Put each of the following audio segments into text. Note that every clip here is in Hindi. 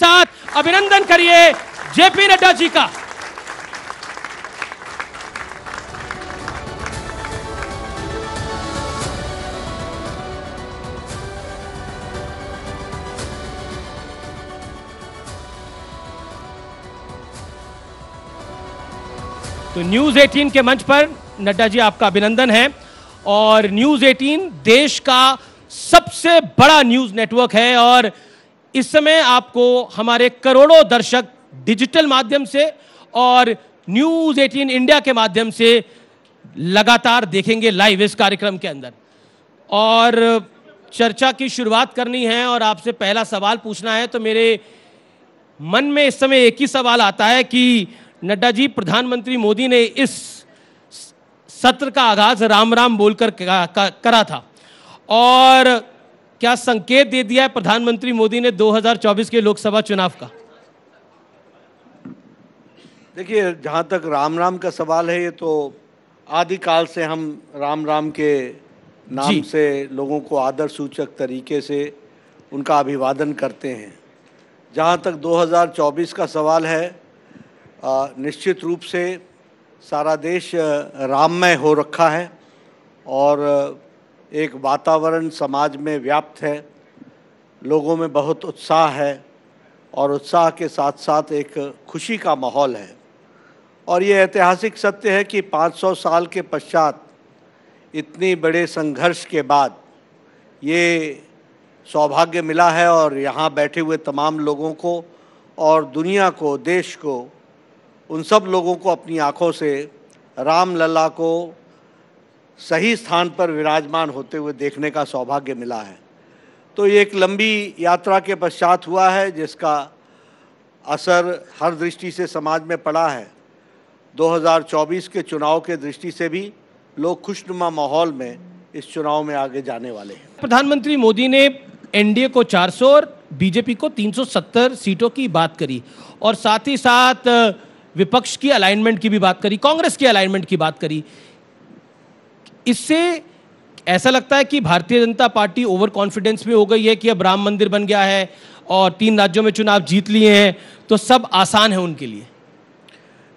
साथ अभिनंदन करिए जेपी नड्डा जी का तो न्यूज 18 के मंच पर नड्डा जी आपका अभिनंदन है और न्यूज 18 देश का सबसे बड़ा न्यूज नेटवर्क है और इस समय आपको हमारे करोड़ों दर्शक डिजिटल माध्यम से और न्यूज 18 इंडिया के माध्यम से लगातार देखेंगे लाइव इस कार्यक्रम के अंदर और चर्चा की शुरुआत करनी है और आपसे पहला सवाल पूछना है तो मेरे मन में इस समय एक ही सवाल आता है कि नड्डा जी प्रधानमंत्री मोदी ने इस सत्र का आगाज राम राम बोलकर करा था और क्या संकेत दे दिया है प्रधानमंत्री मोदी ने 2024 के लोकसभा चुनाव का देखिए जहाँ तक राम राम का सवाल है ये तो आदिकाल से हम राम राम के नाम से लोगों को आदर सूचक तरीके से उनका अभिवादन करते हैं जहाँ तक 2024 का सवाल है निश्चित रूप से सारा देश राममय हो रखा है और एक वातावरण समाज में व्याप्त है लोगों में बहुत उत्साह है और उत्साह के साथ साथ एक खुशी का माहौल है और ये ऐतिहासिक सत्य है कि 500 साल के पश्चात इतनी बड़े संघर्ष के बाद ये सौभाग्य मिला है और यहाँ बैठे हुए तमाम लोगों को और दुनिया को देश को उन सब लोगों को अपनी आँखों से राम लला को सही स्थान पर विराजमान होते हुए देखने का सौभाग्य मिला है तो ये एक लंबी यात्रा के पश्चात हुआ है जिसका असर हर दृष्टि से समाज में पड़ा है 2024 के चुनाव के दृष्टि से भी लोग खुशनुमा माहौल में इस चुनाव में आगे जाने वाले हैं प्रधानमंत्री मोदी ने एनडीए को 400 और बीजेपी को 370 सीटों की बात करी और साथ ही साथ विपक्ष की अलाइनमेंट की भी बात करी कांग्रेस की अलाइनमेंट की बात करी इससे ऐसा लगता है कि भारतीय जनता पार्टी ओवर कॉन्फिडेंस में हो गई है कि अब राम मंदिर बन गया है और तीन राज्यों में चुनाव जीत लिए हैं तो सब आसान है उनके लिए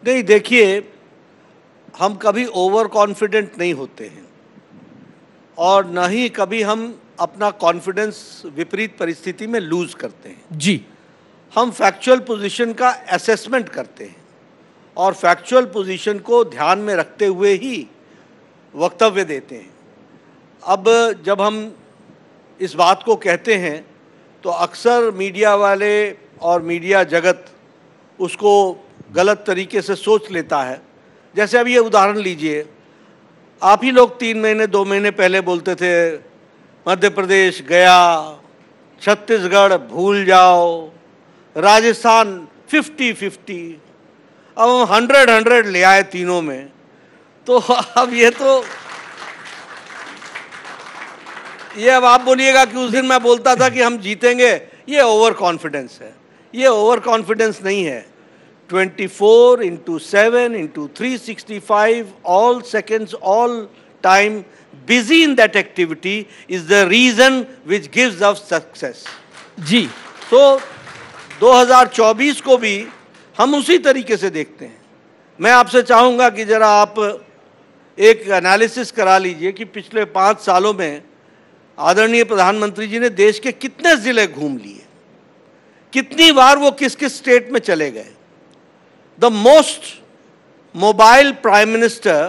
नहीं देखिए हम कभी ओवर कॉन्फिडेंट नहीं होते हैं और न ही कभी हम अपना कॉन्फिडेंस विपरीत परिस्थिति में लूज करते हैं जी हम फैक्चुअल पोजीशन का असेसमेंट करते हैं और फैक्चुअल पोजीशन को ध्यान में रखते हुए ही वक्तव्य देते हैं अब जब हम इस बात को कहते हैं तो अक्सर मीडिया वाले और मीडिया जगत उसको गलत तरीके से सोच लेता है जैसे अब ये उदाहरण लीजिए आप ही लोग तीन महीने दो महीने पहले बोलते थे मध्य प्रदेश गया छत्तीसगढ़ भूल जाओ राजस्थान फिफ्टी फिफ्टी अब हम हंड्रेड हंड्रेड ले आए तीनों में तो अब ये तो ये अब आप बोलिएगा कि उस दिन मैं बोलता था कि हम जीतेंगे ये ओवर कॉन्फिडेंस है ये ओवर कॉन्फिडेंस नहीं है 24 four into seven into three sixty five all seconds all time busy in that activity is the reason which gives us success जी तो so, 2024 को भी हम उसी तरीके से देखते हैं मैं आपसे चाहूंगा कि ज़रा आप एक एनालिसिस करा लीजिए कि पिछले पाँच सालों में आदरणीय प्रधानमंत्री जी ने देश के कितने ज़िले घूम लिए कितनी बार वो किस किस स्टेट में चले गए the most mobile prime minister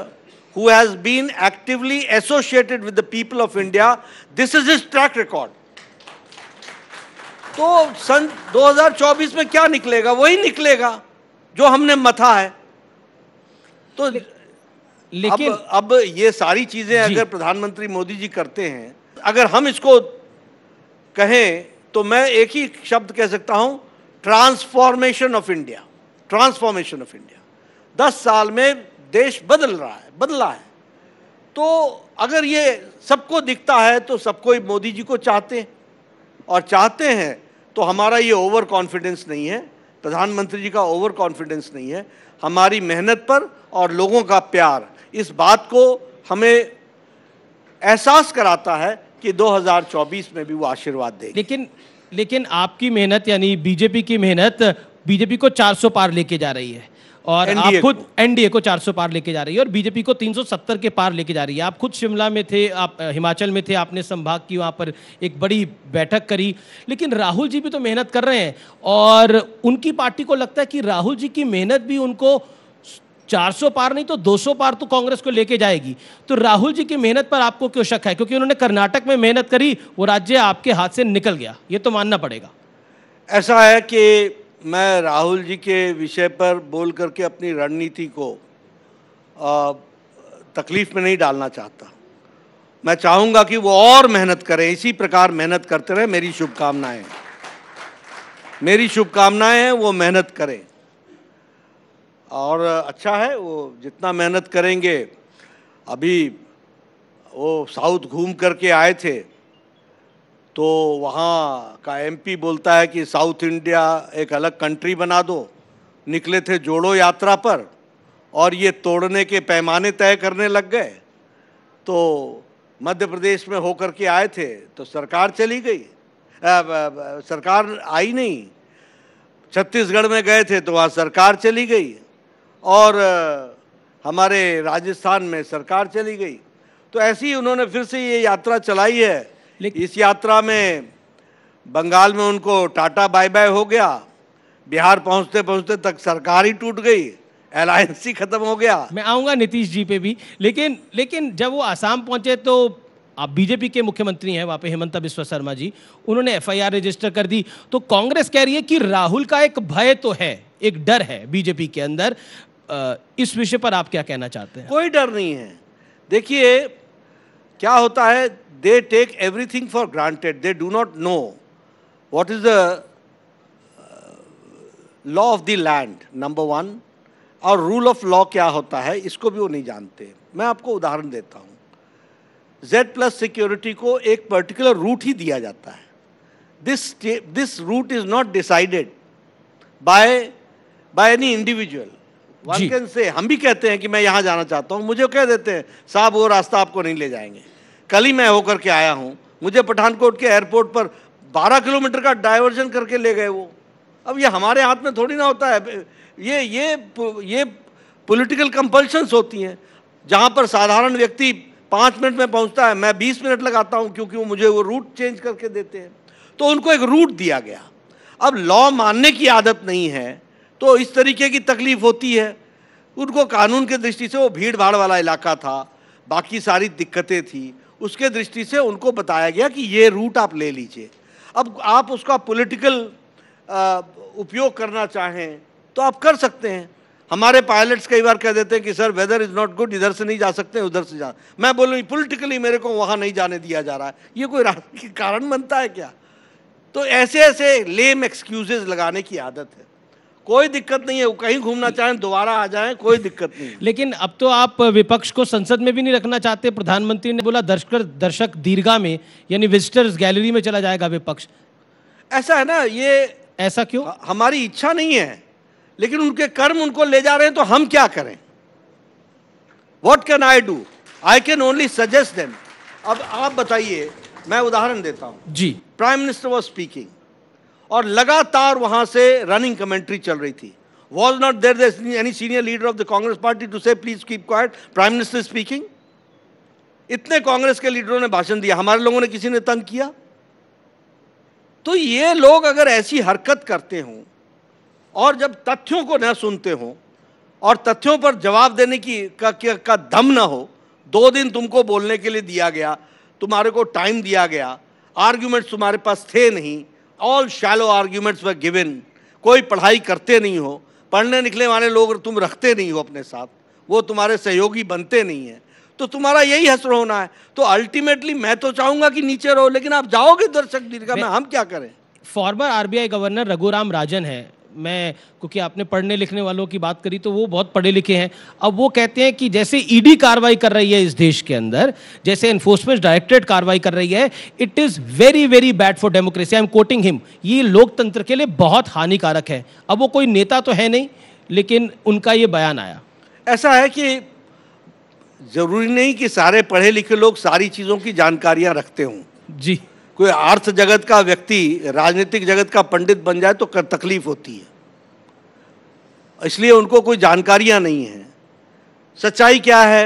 who has been actively associated with the people of India this is is track record तो सन 2024 में क्या निकलेगा वही निकलेगा जो हमने मथा है तो लेकिन अब, अब ये सारी चीजें अगर प्रधानमंत्री मोदी जी करते हैं अगर हम इसको कहें तो मैं एक ही शब्द कह सकता हूं transformation of India transformation of India दस साल में देश बदल रहा है बदला है तो अगर ये सबको दिखता है तो सबको मोदी जी को चाहते हैं और चाहते हैं तो हमारा ये ओवर कॉन्फिडेंस नहीं है प्रधानमंत्री जी का ओवर कॉन्फिडेंस नहीं है हमारी मेहनत पर और लोगों का प्यार इस बात को हमें एहसास कराता है कि 2024 में भी वो आशीर्वाद दे लेकिन लेकिन आपकी मेहनत यानी बीजेपी की मेहनत बीजेपी को 400 पार लेके जा रही है और आप खुद एनडीए को 400 पार लेके जा रही है और बीजेपी को 370 के पार लेके जा रही है आप खुद शिमला में थे आप हिमाचल में थे आपने संभाग की वहाँ पर एक बड़ी बैठक करी लेकिन राहुल जी भी तो मेहनत कर रहे हैं और उनकी पार्टी को लगता है कि राहुल जी की मेहनत भी उनको 400 पार नहीं तो 200 पार तो कांग्रेस को लेके जाएगी तो राहुल जी की मेहनत पर आपको क्यों शक है क्योंकि उन्होंने कर्नाटक में मेहनत करी वो राज्य आपके हाथ से निकल गया ये तो मानना पड़ेगा ऐसा है कि मैं राहुल जी के विषय पर बोल करके अपनी रणनीति को आ, तकलीफ में नहीं डालना चाहता मैं चाहूँगा कि वो और मेहनत करें इसी प्रकार मेहनत करते रहे मेरी शुभकामनाएं मेरी शुभकामनाएं हैं वो मेहनत करें और अच्छा है वो जितना मेहनत करेंगे अभी वो साउथ घूम करके आए थे तो वहाँ का एमपी बोलता है कि साउथ इंडिया एक अलग कंट्री बना दो निकले थे जोड़ो यात्रा पर और ये तोड़ने के पैमाने तय करने लग गए तो मध्य प्रदेश में होकर के आए थे तो सरकार चली गई आ, आ, आ, सरकार आई नहीं छत्तीसगढ़ में गए थे तो वहाँ सरकार चली गई और हमारे राजस्थान में सरकार चली गई तो ऐसी ही उन्होंने फिर से ये यात्रा चलाई है इस यात्रा में बंगाल में उनको टाटा बाय बाय हो गया बिहार पहुंचते पहुंचते तक सरकार ही टूट गई अलायंस ही खत्म हो गया मैं आऊंगा नीतीश जी पे भी लेकिन लेकिन जब वो आसाम पहुंचे तो आप बीजेपी के मुख्यमंत्री हैं वहाँ पे हेमंत बिश्व शर्मा जी उन्होंने एफआईआर रजिस्टर कर दी तो कांग्रेस कह रही है कि राहुल का एक भय तो है एक डर है बीजेपी के अंदर इस विषय पर आप क्या कहना चाहते हैं कोई डर नहीं है देखिए क्या होता है they take everything for granted they do not know what is the law of the land number one और रूल ऑफ लॉ क्या होता है इसको भी वो नहीं जानते मैं आपको उदाहरण देता हूँ जेड प्लस सिक्योरिटी को एक पर्टिकुलर रूट ही दिया जाता है this this route is not decided by by any individual one से हम भी कहते हैं कि मैं यहाँ जाना चाहता हूँ मुझे कह देते हैं साहब वो रास्ता आपको नहीं ले जाएंगे कल ही मैं होकर के आया हूँ मुझे पठानकोट के एयरपोर्ट पर 12 किलोमीटर का डाइवर्जन करके ले गए वो अब ये हमारे हाथ में थोड़ी ना होता है ये ये ये पोलिटिकल कंपल्शंस होती हैं जहाँ पर साधारण व्यक्ति पाँच मिनट में पहुँचता है मैं बीस मिनट लगाता हूँ क्योंकि वो मुझे वो रूट चेंज करके देते हैं तो उनको एक रूट दिया गया अब लॉ मानने की आदत नहीं है तो इस तरीके की तकलीफ होती है उनको कानून के दृष्टि से वो भीड़ भाड़ वाला इलाका था बाकी सारी दिक्कतें थी उसके दृष्टि से उनको बताया गया कि ये रूट आप ले लीजिए अब आप उसका पॉलिटिकल उपयोग करना चाहें तो आप कर सकते हैं हमारे पायलट्स कई बार कह देते हैं कि sir weather is not good इधर से नहीं जा सकते उधर से जा मैं बोल रही पोलिटिकली मेरे को वहाँ नहीं जाने दिया जा रहा है ये कोई कारण बनता है क्या तो ऐसे ऐसे लेम एक्सक्यूजेज लगाने की आदत है कोई दिक्कत नहीं है वो कहीं घूमना चाहें दोबारा आ जाएं कोई दिक्कत नहीं लेकिन अब तो आप विपक्ष को संसद में भी नहीं रखना चाहते प्रधानमंत्री ने बोला दर्शक दर्शक दीर्घा में यानी विजिटर्स गैलरी में चला जाएगा विपक्ष ऐसा है ना ये ऐसा क्यों हमारी इच्छा नहीं है लेकिन उनके कर्म उनको ले जा रहे हैं तो हम क्या करें what can I do I can only suggest them अब आप बताइए मैं उदाहरण देता हूं जी प्राइम मिनिस्टर वॉज स्पीकिंग और लगातार वहां से रनिंग कमेंट्री चल रही थी was not there any senior leader of the Congress party to say please keep quiet prime minister speaking इतने कांग्रेस के लीडरों ने भाषण दिया हमारे लोगों ने किसी ने तंग किया तो ये लोग अगर ऐसी हरकत करते हों और जब तथ्यों को न सुनते हों और तथ्यों पर जवाब देने की का, का, का दम ना हो दो दिन तुमको बोलने के लिए दिया गया तुम्हारे को टाइम दिया गया आर्ग्यूमेंट्स तुम्हारे पास थे नहीं all shallow arguments were given कोई पढ़ाई करते नहीं हो पढ़ने निकले वाले लोग तुम रखते नहीं हो अपने साथ वो तुम्हारे सहयोगी बनते नहीं हैं तो तुम्हारा यही हसर होना है तो अल्टीमेटली मैं तो चाहूंगा कि नीचे रहो लेकिन आप जाओगे दर्शक दीर्घा में हम क्या करें former RBI governor Raghuram Rajan है मैं क्योंकि आपने पढ़ने लिखने वालों की बात करी तो वो बहुत पढ़े लिखे हैं अब वो कहते हैं कि जैसे ईडी e कार्रवाई कर रही है इस देश के अंदर जैसे एनफोर्समेंट डायरेक्टरेट कार्रवाई कर रही है it is very very bad for democracy I am quoting him ये लोकतंत्र के लिए बहुत हानिकारक है अब वो कोई नेता तो है नहीं लेकिन उनका ये बयान आया ऐसा है कि ज़रूरी नहीं कि सारे पढ़े लिखे लोग सारी चीज़ों की जानकारियां रखते हों जी कोई अर्थ जगत का व्यक्ति राजनीतिक जगत का पंडित बन जाए तो कर तकलीफ होती है इसलिए उनको कोई जानकारियां नहीं है सच्चाई क्या है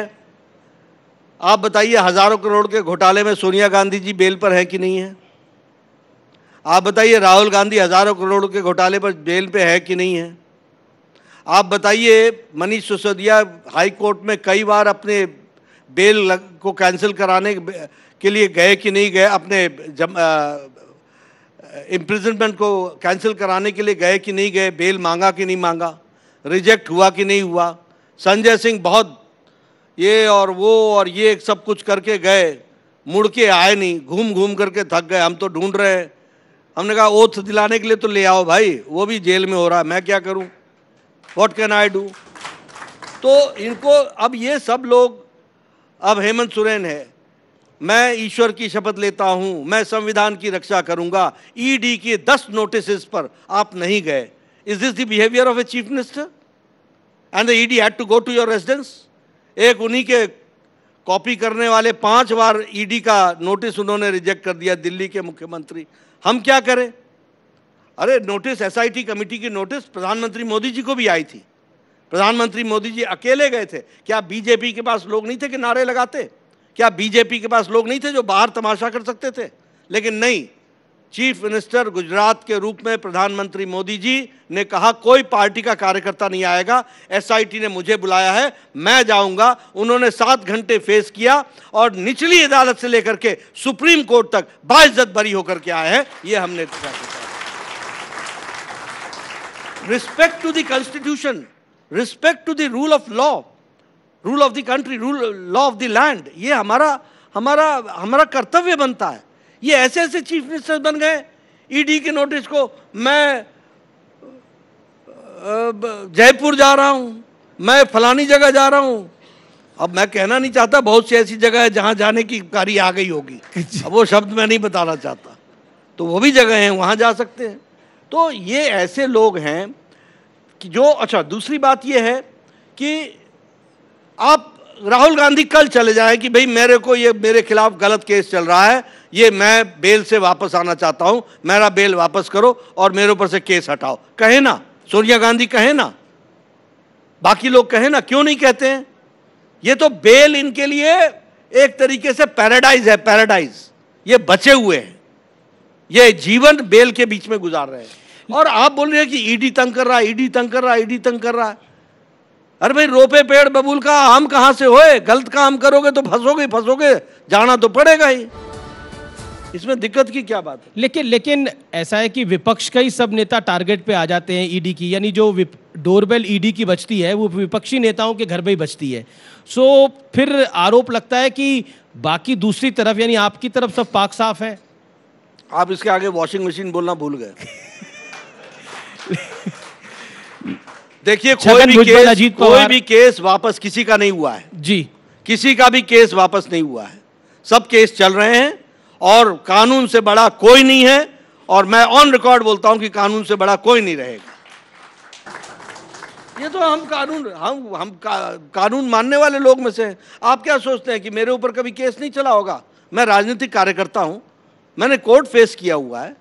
आप बताइए हजारों करोड़ के घोटाले में सोनिया गांधी जी बेल पर है कि नहीं है आप बताइए राहुल गांधी हजारों करोड़ के घोटाले पर बेल पे है कि नहीं है आप बताइए मनीष सिसोदिया हाई कोर्ट में कई बार अपने बेल को कैंसिल कराने के लिए गए कि नहीं गए अपने जम इम्प्रिजनमेंट को कैंसिल कराने के लिए गए कि नहीं गए बेल मांगा कि नहीं मांगा रिजेक्ट हुआ कि नहीं हुआ संजय सिंह बहुत ये और वो और ये सब कुछ करके गए मुड़ के आए नहीं घूम घूम करके थक गए हम तो ढूंढ रहे हैं हमने कहा ओथ दिलाने के लिए तो ले आओ भाई वो भी जेल में हो रहा है मैं क्या करूं व्हाट कैन आई डू तो इनको अब ये सब लोग अब हेमंत सोरेन है मैं ईश्वर की शपथ लेता हूं मैं संविधान की रक्षा करूंगा ईडी e के दस नोटिस पर आप नहीं गए is this the behaviour of a chief minister and the ED had to go to your residence एक उन्हीं के कॉपी करने वाले पांच बार ईडी e का नोटिस उन्होंने रिजेक्ट कर दिया दिल्ली के मुख्यमंत्री हम क्या करें अरे नोटिस एसआईटी कमेटी की नोटिस प्रधानमंत्री मोदी जी को भी आई थी प्रधानमंत्री मोदी जी अकेले गए थे क्या बीजेपी के पास लोग नहीं थे कि नारे लगाते क्या बीजेपी के पास लोग नहीं थे जो बाहर तमाशा कर सकते थे लेकिन नहीं चीफ मिनिस्टर गुजरात के रूप में प्रधानमंत्री मोदी जी ने कहा कोई पार्टी का कार्यकर्ता नहीं आएगा एसआईटी ने मुझे बुलाया है मैं जाऊंगा उन्होंने सात घंटे फेस किया और निचली अदालत से लेकर के सुप्रीम कोर्ट तक बाइज्जत भरी होकर के आए हैं ये हमने respect to the constitution respect to the rule of law rule of the country rule law of the land ये हमारा हमारा हमारा कर्तव्य बनता है ये ऐसे ऐसे चीफ मिनिस्टर बन गए ईडी e के नोटिस को मैं जयपुर जा रहा हूँ मैं फलानी जगह जा रहा हूँ अब मैं कहना नहीं चाहता बहुत सी ऐसी जगह है जहाँ जाने की कारी आ गई होगी अब वो शब्द मैं नहीं बताना चाहता तो वो भी जगह हैं वहाँ जा सकते हैं तो ये ऐसे लोग हैं कि जो अच्छा दूसरी बात ये है कि आप राहुल गांधी कल चले जाएं कि भाई मेरे को ये मेरे खिलाफ गलत केस चल रहा है ये मैं बेल से वापस आना चाहता हूं मेरा बेल वापस करो और मेरे ऊपर से केस हटाओ कहे ना सोनिया गांधी कहे ना बाकी लोग कहे ना क्यों नहीं कहते हैं ये तो बेल इनके लिए एक तरीके से पैराडाइज है पैराडाइज ये बचे हुए हैं ये जीवन बेल के बीच में गुजार रहे हैं और आप बोल रहे हैं कि ईडी तंग कर रहा है ईडी तंग कर रहा है ईडी तंग कर रहा है अरे भाई रोपे पेड़ बबूल का आम कहां से होए गलत काम करोगे तो फंसोगे फंसोगे जाना तो पड़ेगा ही इसमें दिक्कत की क्या बात है लेकिन लेकिन ऐसा है कि विपक्ष का ही सब नेता टारगेट पे आ जाते हैं ईडी e की यानी जो डोरबेल ईडी e की बचती है वो विपक्षी नेताओं के घर में ही बचती है सो फिर आरोप लगता है कि बाकी दूसरी तरफ यानी आपकी तरफ सब पाक साफ है आप इसके आगे वॉशिंग मशीन बोलना भूल गए देखिए कोई भी केस कोई भी केस वापस किसी का नहीं हुआ है जी किसी का भी केस वापस नहीं हुआ है सब केस चल रहे हैं और कानून से बड़ा कोई नहीं है और मैं ऑन रिकॉर्ड बोलता हूं कि कानून से बड़ा कोई नहीं रहेगा ये तो हम कानून हम हम का, कानून मानने वाले लोग में से हैं आप क्या सोचते हैं कि मेरे ऊपर कभी केस नहीं चला होगा मैं राजनीतिक कार्यकर्ता हूं मैंने कोर्ट फेस किया हुआ है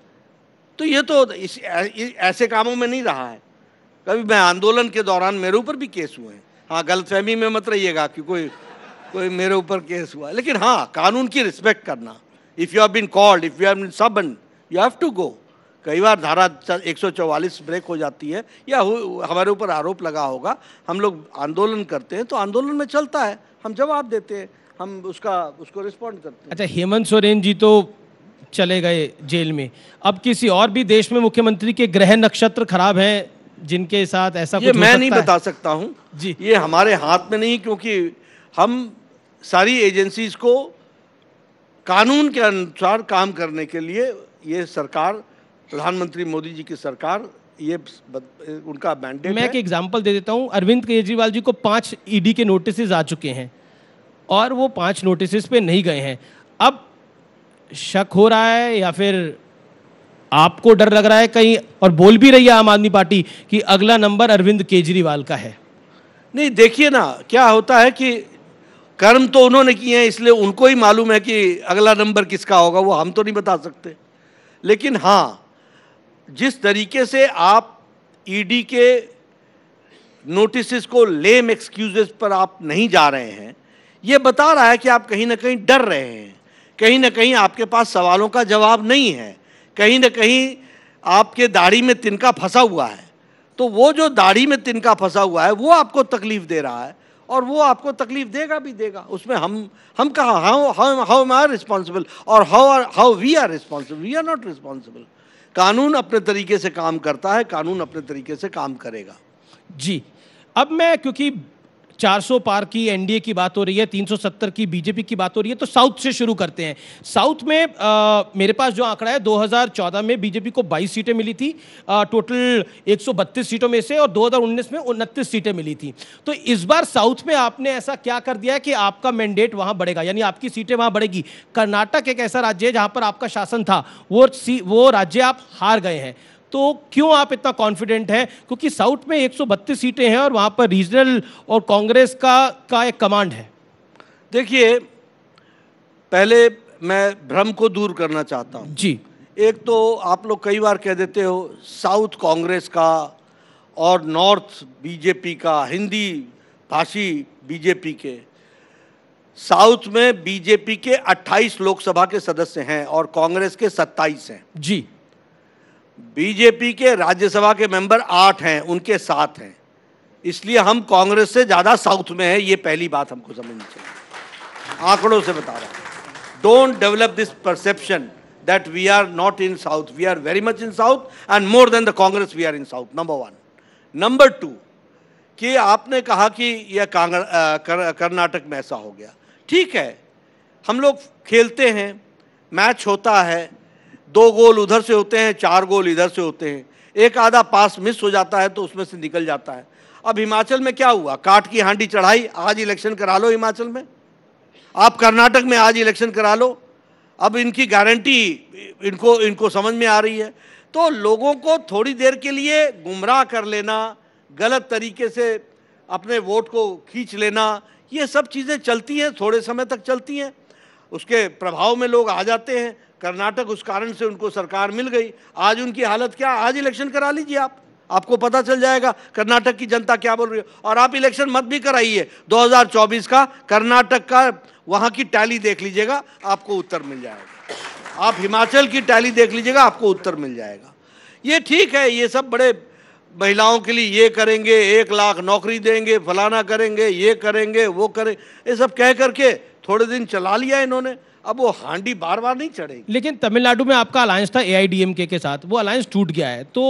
तो ये तो इस ऐसे कामों में नहीं रहा है कभी मैं आंदोलन के दौरान मेरे ऊपर भी केस हुए हैं हाँ गलतफहमी में मत रहिएगा कि कोई कोई मेरे ऊपर केस हुआ लेकिन हाँ कानून की रिस्पेक्ट करना if you have been called if you have been summon you have to go कई बार धारा चौवालीस ब्रेक हो जाती है या हमारे ऊपर आरोप लगा होगा हम लोग आंदोलन करते हैं तो आंदोलन में चलता है हम जवाब देते हैं हम उसका उसको रिस्पॉन्ड करते हैं अच्छा हेमंत सोरेन जी तो चले गए जेल में अब किसी और भी देश में मुख्यमंत्री के ग्रह नक्षत्र खराब हैं जिनके साथ ऐसा ये कुछ मैं नहीं बता सकता हूँ जी ये हमारे हाथ में नहीं क्योंकि हम सारी एजेंसीज को कानून के अनुसार काम करने के लिए ये सरकार प्रधानमंत्री मोदी जी की सरकार ये उनका मैंडेट मैं एक एग्जांपल दे देता हूँ अरविंद केजरीवाल जी को पांच ईडी e के नोटिस आ चुके हैं और वो पांच नोटिस पे नहीं गए हैं अब शक हो रहा है या फिर आपको डर लग रहा है कहीं और बोल भी रही है आम आदमी पार्टी कि अगला नंबर अरविंद केजरीवाल का है नहीं देखिए ना क्या होता है कि कर्म तो उन्होंने किए हैं इसलिए उनको ही मालूम है कि अगला नंबर किसका होगा वो हम तो नहीं बता सकते लेकिन हाँ जिस तरीके से आप ईडी e के नोटिस को लेम एक्सक्यूजेस पर आप नहीं जा रहे हैं ये बता रहा है कि आप कहीं ना कहीं डर रहे हैं कहीं ना कहीं आपके पास सवालों का जवाब नहीं है कहीं ना कहीं आपके दाढ़ी में तिनका फंसा हुआ है तो वो जो दाढ़ी में तिनका फंसा हुआ है वो आपको तकलीफ दे रहा है और वो आपको तकलीफ देगा भी देगा उसमें हम हम कहा how how how am are responsible और how are how we are responsible we are not responsible कानून अपने तरीके से काम करता है कानून अपने तरीके से काम करेगा जी अब मैं क्योंकि 400 पार की एनडीए की बात हो रही है 370 की बीजेपी की बात हो रही है तो साउथ से शुरू करते हैं साउथ में आ, मेरे पास जो आंकड़ा है 2014 में बीजेपी को 22 सीटें मिली थी आ, टोटल 132 सीटों में से और 2019 में उनतीस सीटें मिली थी तो इस बार साउथ में आपने ऐसा क्या कर दिया है कि आपका मैंडेट वहाँ बढ़ेगा यानी आपकी सीटें वहाँ बढ़ेगी कर्नाटक एक ऐसा राज्य है जहाँ पर आपका शासन था वो वो राज्य आप हार गए हैं तो क्यों आप इतना कॉन्फिडेंट हैं क्योंकि साउथ में 132 सीटें हैं और वहाँ पर रीजनल और कांग्रेस का का एक कमांड है देखिए पहले मैं भ्रम को दूर करना चाहता हूँ जी एक तो आप लोग कई बार कह देते हो साउथ कांग्रेस का और नॉर्थ बीजेपी का हिंदी भाषी बीजेपी के साउथ में बीजेपी के 28 लोकसभा के सदस्य हैं और कांग्रेस के 27 हैं जी बीजेपी के राज्यसभा के मेंबर आठ हैं उनके साथ हैं इसलिए हम कांग्रेस से ज़्यादा साउथ में है ये पहली बात हमको समझनी चाहिए आंकड़ों से बता रहा हूं don't develop this perception that we are not in south we are very much in south and more than the Congress we are in south number one number two कि आपने कहा कि यह कर्नाटक में ऐसा हो गया ठीक है हम लोग खेलते हैं मैच होता है दो गोल उधर से होते हैं चार गोल इधर से होते हैं एक आधा पास मिस हो जाता है तो उसमें से निकल जाता है अब हिमाचल में क्या हुआ काट की हांडी चढ़ाई आज इलेक्शन करा लो हिमाचल में आप कर्नाटक में आज इलेक्शन करा लो अब इनकी गारंटी इनको इनको समझ में आ रही है तो लोगों को थोड़ी देर के लिए गुमराह कर लेना गलत तरीके से अपने वोट को खींच लेना ये सब चीज़ें चलती हैं थोड़े समय तक चलती हैं उसके प्रभाव में लोग आ जाते हैं कर्नाटक उस कारण से उनको सरकार मिल गई आज उनकी हालत क्या आज इलेक्शन करा लीजिए आप आपको पता चल जाएगा कर्नाटक की जनता क्या बोल रही है और आप इलेक्शन मत भी कराइए 2024 का कर्नाटक का वहाँ की टैली देख लीजिएगा आपको उत्तर मिल जाएगा आप हिमाचल की टैली देख लीजिएगा आपको उत्तर मिल जाएगा ये ठीक है ये सब बड़े महिलाओं के लिए ये करेंगे एक लाख नौकरी देंगे फलाना करेंगे ये करेंगे वो करें ये सब कह करके थोड़े दिन चला लिया इन्होंने अब वो हांडी बार बार नहीं चढ़ेगी लेकिन तमिलनाडु में आपका अलायंस था एआईडीएमके के साथ वो अलायंस टूट गया है तो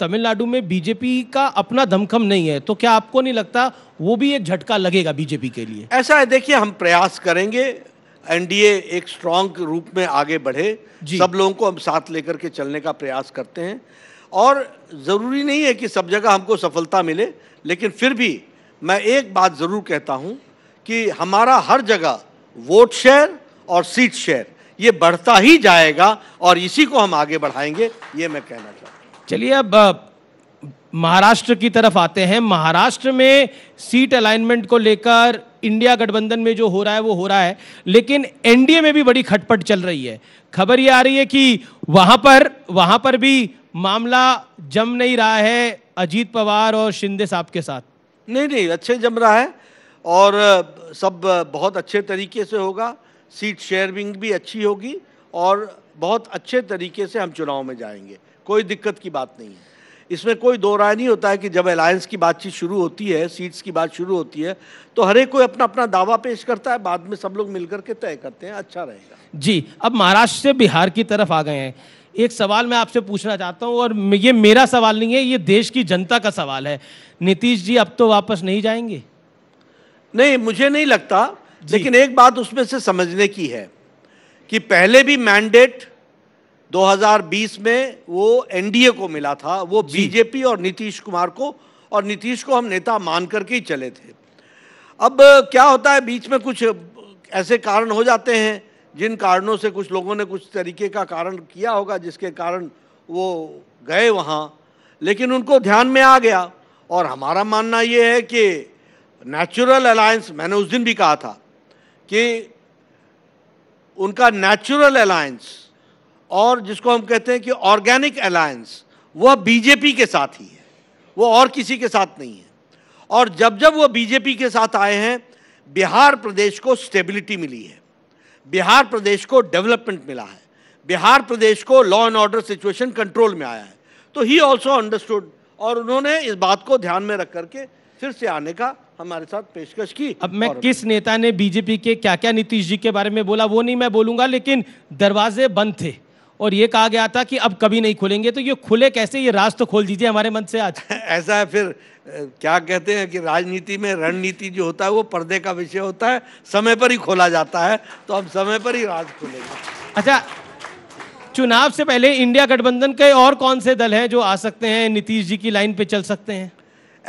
तमिलनाडु में बीजेपी का अपना दमखम नहीं है तो क्या आपको नहीं लगता वो भी एक झटका लगेगा बीजेपी के लिए ऐसा है देखिए हम प्रयास करेंगे एनडीए एक स्ट्रांग रूप में आगे बढ़े सब लोगों को हम साथ लेकर के चलने का प्रयास करते हैं और ज़रूरी नहीं है कि सब जगह हमको सफलता मिले लेकिन फिर भी मैं एक बात ज़रूर कहता हूं कि हमारा हर जगह वोट शेयर और सीट शेयर ये बढ़ता ही जाएगा और इसी को हम आगे बढ़ाएंगे ये मैं कहना चाहता हूँ चलिए अब महाराष्ट्र की तरफ आते हैं महाराष्ट्र में सीट अलाइनमेंट को लेकर इंडिया गठबंधन में जो हो रहा है वो हो रहा है लेकिन एनडीए में भी बड़ी खटपट चल रही है खबर ये आ रही है कि वहां पर वहां पर भी मामला जम नहीं रहा है अजीत पवार और शिंदे साहब के साथ नहीं नहीं अच्छे जम रहा है और सब बहुत अच्छे तरीके से होगा सीट शेयरिंग भी अच्छी होगी और बहुत अच्छे तरीके से हम चुनाव में जाएंगे कोई दिक्कत की बात नहीं है इसमें कोई दो राय नहीं होता है कि जब अलायंस की बातचीत शुरू होती है सीट्स की बात शुरू होती है तो हर एक कोई अपना अपना दावा पेश करता है बाद में सब लोग मिलकर के तय करते हैं अच्छा रहेगा जी अब महाराष्ट्र से बिहार की तरफ आ गए हैं एक सवाल मैं आपसे पूछना चाहता हूं और ये मेरा सवाल नहीं है ये देश की जनता का सवाल है नीतीश जी अब तो वापस नहीं जाएंगे नहीं मुझे नहीं लगता लेकिन एक बात उसमें से समझने की है कि पहले भी मैंडेट 2020 में वो एनडीए को मिला था वो बीजेपी और नीतीश कुमार को और नीतीश को हम नेता मान करके ही चले थे अब क्या होता है बीच में कुछ ऐसे कारण हो जाते हैं जिन कारणों से कुछ लोगों ने कुछ तरीके का कारण किया होगा जिसके कारण वो गए वहाँ लेकिन उनको ध्यान में आ गया और हमारा मानना ये है कि नेचुरल अलायंस मैंने उस दिन भी कहा था कि उनका नेचुरल अलायंस और जिसको हम कहते हैं कि ऑर्गेनिक अलायंस वह बीजेपी के साथ ही है वो और किसी के साथ नहीं है और जब जब वो बीजेपी के साथ आए हैं बिहार प्रदेश को स्टेबिलिटी मिली है बिहार प्रदेश को डेवलपमेंट मिला है बिहार प्रदेश को law and order situation control में आया है तो ही ऑल्सो अंडरस्टूड और उन्होंने इस बात को ध्यान में रख करके फिर से आने का हमारे साथ पेशकश की अब मैं किस नेता ने बीजेपी के क्या क्या नीतीश जी के बारे में बोला वो नहीं मैं बोलूंगा लेकिन दरवाजे बंद थे और ये कहा गया था कि अब कभी नहीं खुलेंगे तो ये खुले कैसे ये राज तो खोल दीजिए हमारे मन से आज ऐसा है फिर क्या कहते हैं कि राजनीति में रणनीति जो होता है वो पर्दे का विषय होता है समय पर ही खोला जाता है तो अब समय पर ही राज खोलेंगे अच्छा चुनाव से पहले इंडिया गठबंधन के और कौन से दल हैं जो आ सकते हैं नीतीश जी की लाइन पे चल सकते हैं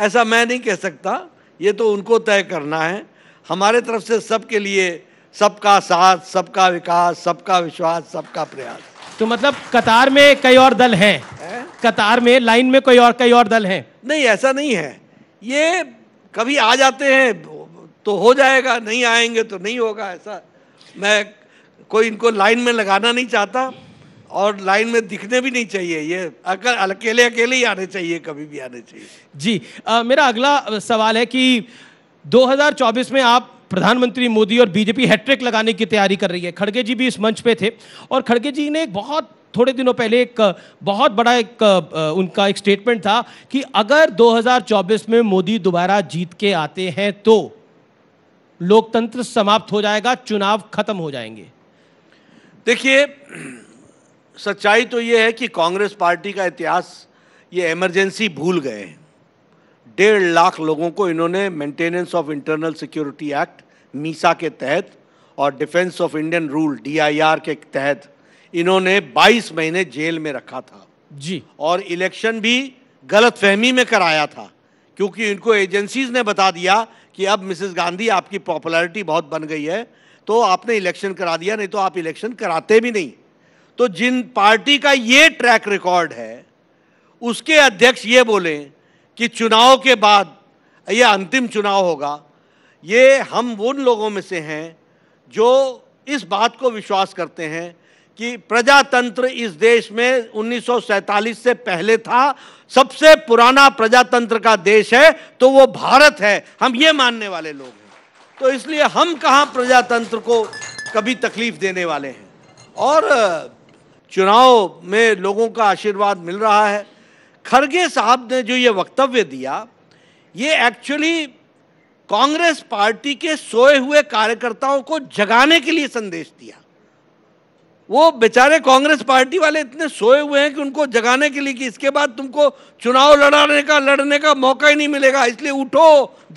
ऐसा मैं नहीं कह सकता ये तो उनको तय करना है हमारे तरफ से सबके लिए सबका साथ सबका विकास सबका विश्वास सबका प्रयास तो मतलब कतार में कई और दल हैं कतार में लाइन में कोई और कई और दल हैं नहीं ऐसा नहीं है ये कभी आ जाते हैं तो हो जाएगा नहीं आएंगे तो नहीं होगा ऐसा मैं कोई इनको लाइन में लगाना नहीं चाहता और लाइन में दिखने भी नहीं चाहिए ये अगर अकेले अकेले ही आने चाहिए कभी भी आने चाहिए जी आ, मेरा अगला सवाल है कि 2024 में आप प्रधानमंत्री मोदी और बीजेपी हैट्रिक लगाने की तैयारी कर रही है खड़गे जी भी इस मंच पे थे और खड़गे जी ने एक बहुत थोड़े दिनों पहले एक बहुत बड़ा एक उनका एक स्टेटमेंट था कि अगर 2024 में मोदी दोबारा जीत के आते हैं तो लोकतंत्र समाप्त हो जाएगा चुनाव खत्म हो जाएंगे देखिए सच्चाई तो यह है कि कांग्रेस पार्टी का इतिहास ये इमरजेंसी भूल गए हैं डेढ़ लाख लोगों को इन्होंने maintenance of internal security act MISA के तहत और defence of Indian rule DIR के तहत इन्होंने 22 महीने जेल में रखा था जी और इलेक्शन भी गलत फहमी में कराया था क्योंकि इनको एजेंसीज ने बता दिया कि अब मिसेस गांधी आपकी पॉपुलैरिटी बहुत बन गई है तो आपने इलेक्शन करा दिया नहीं तो आप इलेक्शन कराते भी नहीं तो जिन पार्टी का ये ट्रैक रिकॉर्ड है उसके अध्यक्ष ये बोले कि चुनाव के बाद ये अंतिम चुनाव होगा ये हम उन लोगों में से हैं जो इस बात को विश्वास करते हैं कि प्रजातंत्र इस देश में 1947 से पहले था सबसे पुराना प्रजातंत्र का देश है तो वो भारत है हम ये मानने वाले लोग हैं तो इसलिए हम कहाँ प्रजातंत्र को कभी तकलीफ देने वाले हैं और चुनाव में लोगों का आशीर्वाद मिल रहा है खड़गे साहब ने जो ये वक्तव्य दिया ये एक्चुअली कांग्रेस पार्टी के सोए हुए कार्यकर्ताओं को जगाने के लिए संदेश दिया वो बेचारे कांग्रेस पार्टी वाले इतने सोए हुए हैं कि उनको जगाने के लिए कि इसके बाद तुमको चुनाव लड़ाने का लड़ने का मौका ही नहीं मिलेगा इसलिए उठो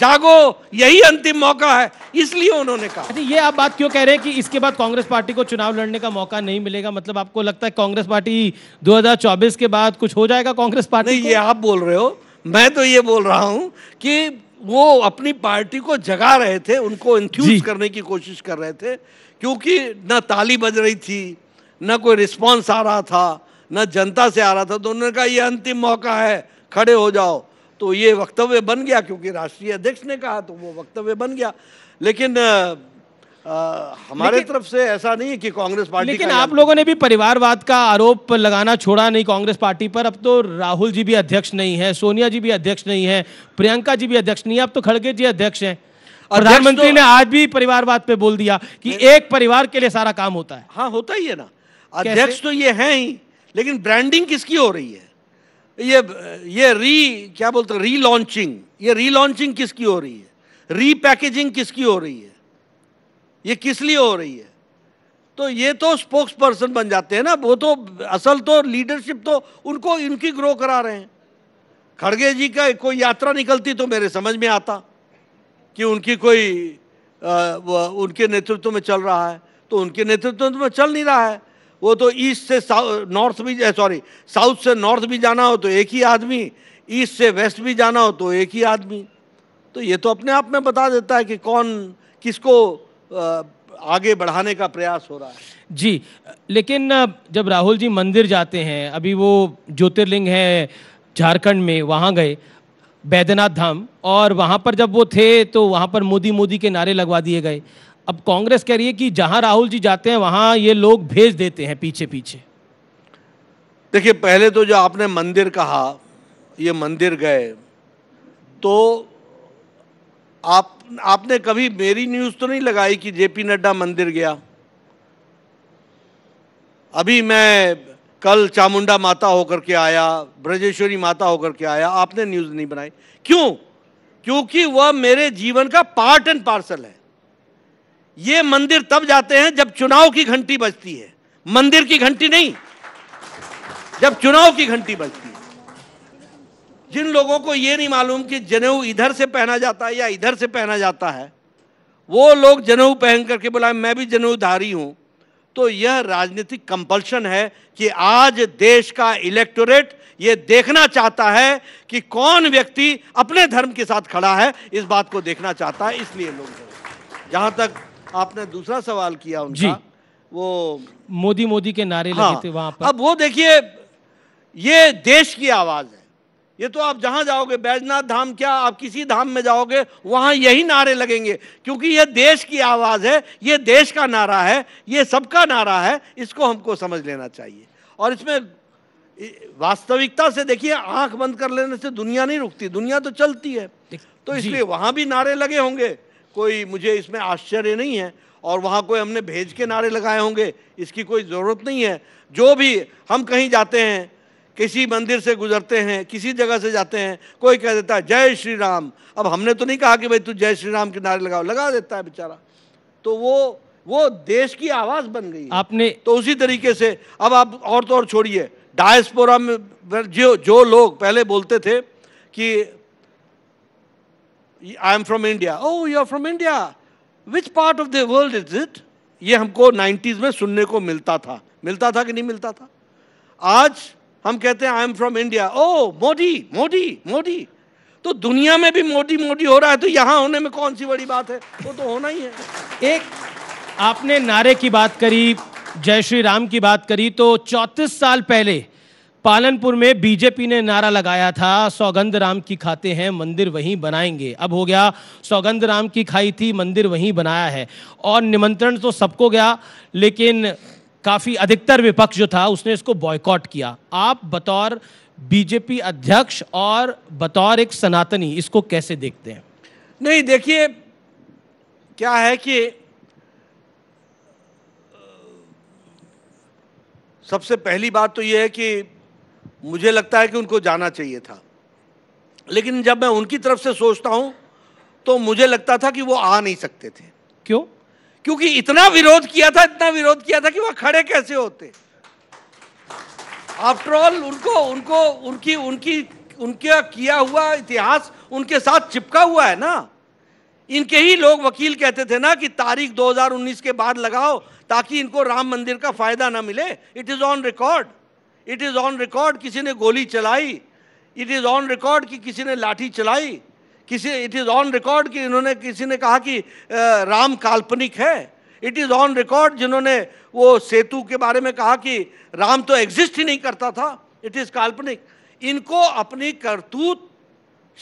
जागो यही अंतिम मौका है इसलिए उन्होंने कहा अच्छा ये आप बात क्यों कह रहे हैं कि इसके बाद कांग्रेस पार्टी को चुनाव लड़ने का मौका नहीं मिलेगा मतलब आपको लगता है कांग्रेस पार्टी दो के बाद कुछ हो जाएगा कांग्रेस पार्टी ये आप बोल रहे हो मैं तो ये बोल रहा हूँ कि वो अपनी पार्टी को जगा रहे थे उनको इन्फ्यूज करने की कोशिश कर रहे थे क्योंकि ना ताली बज रही थी ना कोई रिस्पांस आ रहा था ना जनता से आ रहा था तो उन्होंने कहा यह अंतिम मौका है खड़े हो जाओ तो ये वक्तव्य बन गया क्योंकि राष्ट्रीय अध्यक्ष ने कहा तो वो वक्तव्य बन गया लेकिन आ, हमारे तरफ से ऐसा नहीं है कि कांग्रेस पार्टी लेकिन आप लोगों ने भी परिवारवाद का आरोप लगाना छोड़ा नहीं कांग्रेस पार्टी पर अब तो राहुल जी भी अध्यक्ष नहीं है सोनिया जी भी अध्यक्ष नहीं है प्रियंका जी भी अध्यक्ष नहीं है अब तो खड़गे जी अध्यक्ष हैं प्रधानमंत्री ने आज भी परिवारवाद पे बोल दिया कि एक परिवार के लिए सारा काम होता है हाँ होता ही है ना अध्यक्ष तो ये है ही लेकिन ब्रांडिंग किसकी हो रही है ये ये री क्या बोलते री लॉन्चिंग ये लॉन्चिंग किसकी हो रही है रीपैकेजिंग किसकी हो रही है ये किस लिए हो रही है तो ये तो स्पोक्स पर्सन बन जाते हैं ना वो तो असल तो लीडरशिप तो उनको इनकी ग्रो करा रहे हैं खड़गे जी का कोई यात्रा निकलती तो मेरे समझ में आता कि उनकी कोई आ, उनके नेतृत्व में चल रहा है तो उनके नेतृत्व में चल नहीं रहा है वो तो ईस्ट से नॉर्थ भी सॉरी साउथ से नॉर्थ भी जाना हो तो एक ही आदमी ईस्ट से वेस्ट भी जाना हो तो एक ही आदमी तो ये तो अपने आप में बता देता है कि कौन किसको आगे बढ़ाने का प्रयास हो रहा है जी लेकिन जब राहुल जी मंदिर जाते हैं अभी वो ज्योतिर्लिंग है झारखंड में वहाँ गए बैद्यनाथ धाम और वहाँ पर जब वो थे तो वहाँ पर मोदी मोदी के नारे लगवा दिए गए अब कांग्रेस कह रही है कि जहाँ राहुल जी जाते हैं वहाँ ये लोग भेज देते हैं पीछे पीछे देखिए पहले तो जो आपने मंदिर कहा ये मंदिर गए तो आप आपने कभी मेरी न्यूज़ तो नहीं लगाई कि जेपी नड्डा मंदिर गया अभी मैं कल चामुंडा माता होकर के आया ब्रजेश्वरी माता होकर के आया आपने न्यूज़ नहीं बनाई क्यों क्योंकि वह मेरे जीवन का पार्ट एंड पार्सल है ये मंदिर तब जाते हैं जब चुनाव की घंटी बजती है मंदिर की घंटी नहीं जब चुनाव की घंटी बजती है जिन लोगों को ये नहीं मालूम कि जनेऊ इधर से पहना जाता है या इधर से पहना जाता है वो लोग जनेऊ पहन करके बोला मैं भी जनेऊधारी हूँ तो यह राजनीतिक कंपल्शन है कि आज देश का इलेक्टोरेट ये देखना चाहता है कि कौन व्यक्ति अपने धर्म के साथ खड़ा है इस बात को देखना चाहता है इसलिए लोग जहां तक आपने दूसरा सवाल किया उनका जी। वो मोदी मोदी के नारे हाँ, लगे थे वहां पर अब वो देखिए ये देश की आवाज़ है ये तो आप जहाँ जाओगे बैजनाथ धाम क्या आप किसी धाम में जाओगे वहाँ यही नारे लगेंगे क्योंकि ये देश की आवाज़ है ये देश का नारा है ये सबका नारा है इसको हमको समझ लेना चाहिए और इसमें वास्तविकता से देखिए आंख बंद कर लेने से दुनिया नहीं रुकती दुनिया तो चलती है तो इसलिए वहाँ भी नारे लगे होंगे कोई मुझे इसमें आश्चर्य नहीं है और वहाँ कोई हमने भेज के नारे लगाए होंगे इसकी कोई ज़रूरत नहीं है जो भी हम कहीं जाते हैं किसी मंदिर से गुजरते हैं किसी जगह से जाते हैं कोई कह देता है जय श्री राम अब हमने तो नहीं कहा कि भाई तू जय श्री राम के नारे लगाओ लगा देता है बेचारा तो वो वो देश की आवाज बन गई आपने तो उसी तरीके से अब आप और तो और छोड़िए डायस्पोरा में जो जो लोग पहले बोलते थे कि I am from India oh you are from India which part of the world is it ये हमको नाइन्टीज में सुनने को मिलता था मिलता था कि नहीं मिलता था आज हम कहते हैं I am from India oh Modi Modi Modi तो दुनिया में भी मोदी मोदी हो रहा है तो यहां होने में कौन सी बड़ी बात है वो तो होना ही है एक आपने नारे की बात करी जय श्री राम की बात करी तो चौंतीस साल पहले पालनपुर में बीजेपी ने नारा लगाया था सौगंध राम की खाते हैं मंदिर वहीं बनाएंगे अब हो गया सौगंध राम की खाई थी मंदिर वहीं बनाया है और निमंत्रण तो सबको गया लेकिन काफ़ी अधिकतर विपक्ष जो था उसने इसको बॉयकॉट किया आप बतौर बीजेपी अध्यक्ष और बतौर एक सनातनी इसको कैसे देखते हैं नहीं देखिए क्या है कि सबसे पहली बात तो यह है कि मुझे लगता है कि उनको जाना चाहिए था लेकिन जब मैं उनकी तरफ से सोचता हूं तो मुझे लगता था कि वो आ नहीं सकते थे क्यों क्योंकि इतना विरोध किया था इतना विरोध किया था कि वह खड़े कैसे होते आफ्टर ऑल उनको उनको उनकी उनकी उनका किया हुआ इतिहास उनके साथ चिपका हुआ है ना इनके ही लोग वकील कहते थे ना कि तारीख 2019 के बाद लगाओ ताकि इनको राम मंदिर का फायदा ना मिले it is on record it is on record किसी ने गोली चलाई इट इज ऑन रिकॉर्ड कि किसी ने लाठी चलाई किसी इट इज़ ऑन रिकॉर्ड कि इन्होंने किसी ने कहा कि राम काल्पनिक है इट इज़ ऑन रिकॉर्ड जिन्होंने वो सेतु के बारे में कहा कि राम तो एग्जिस्ट ही नहीं करता था इट इज़ काल्पनिक इनको अपनी करतूत